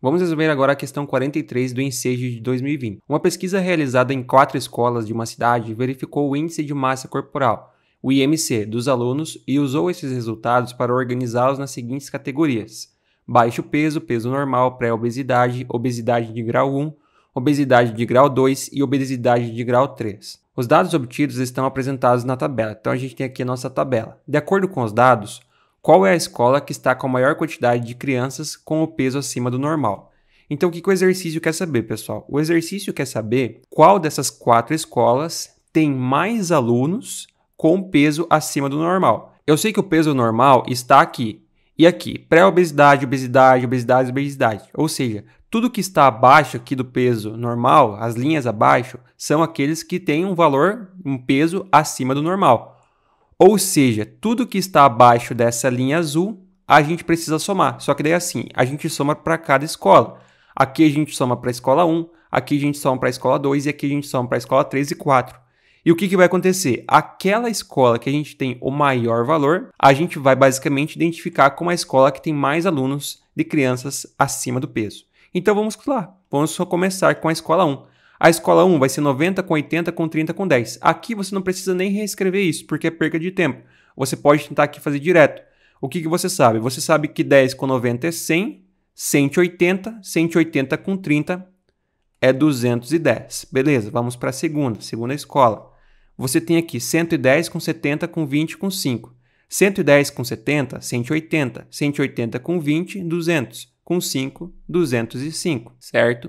Vamos resolver agora a questão 43 do Ensejo de 2020. Uma pesquisa realizada em quatro escolas de uma cidade verificou o índice de massa corporal, o IMC, dos alunos e usou esses resultados para organizá-los nas seguintes categorias: baixo peso, peso normal, pré-obesidade, obesidade de grau 1, obesidade de grau 2 e obesidade de grau 3. Os dados obtidos estão apresentados na tabela, então a gente tem aqui a nossa tabela. De acordo com os dados, qual é a escola que está com a maior quantidade de crianças com o peso acima do normal. Então, o que, que o exercício quer saber, pessoal? O exercício quer saber qual dessas quatro escolas tem mais alunos com peso acima do normal. Eu sei que o peso normal está aqui e aqui, pré-obesidade, obesidade, obesidade, obesidade. Ou seja, tudo que está abaixo aqui do peso normal, as linhas abaixo, são aqueles que têm um valor, um peso acima do normal. Ou seja, tudo que está abaixo dessa linha azul, a gente precisa somar. Só que daí assim, a gente soma para cada escola. Aqui a gente soma para a escola 1, aqui a gente soma para a escola 2 e aqui a gente soma para a escola 3 e 4. E o que, que vai acontecer? Aquela escola que a gente tem o maior valor, a gente vai basicamente identificar como a escola que tem mais alunos de crianças acima do peso. Então vamos lá, vamos começar com a escola 1. A escola 1 vai ser 90 com 80 com 30 com 10. Aqui você não precisa nem reescrever isso, porque é perca de tempo. Você pode tentar aqui fazer direto. O que, que você sabe? Você sabe que 10 com 90 é 100, 180, 180 com 30 é 210. Beleza, vamos para a segunda, segunda escola. Você tem aqui 110 com 70 com 20 com 5. 110 com 70, 180. 180 com 20, 200. Com 5, 205, certo?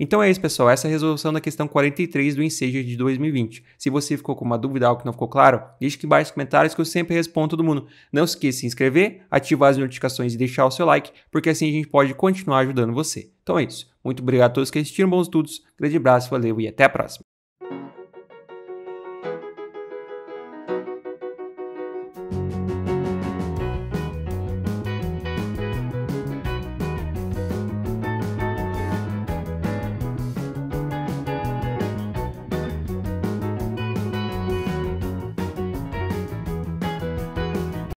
Então é isso, pessoal. Essa é a resolução da questão 43 do Enseja de 2020. Se você ficou com uma dúvida, algo que não ficou claro, deixe aqui embaixo nos comentários que eu sempre respondo todo mundo. Não se esqueça de se inscrever, ativar as notificações e deixar o seu like, porque assim a gente pode continuar ajudando você. Então é isso. Muito obrigado a todos que assistiram, bons estudos, grande abraço, valeu e até a próxima.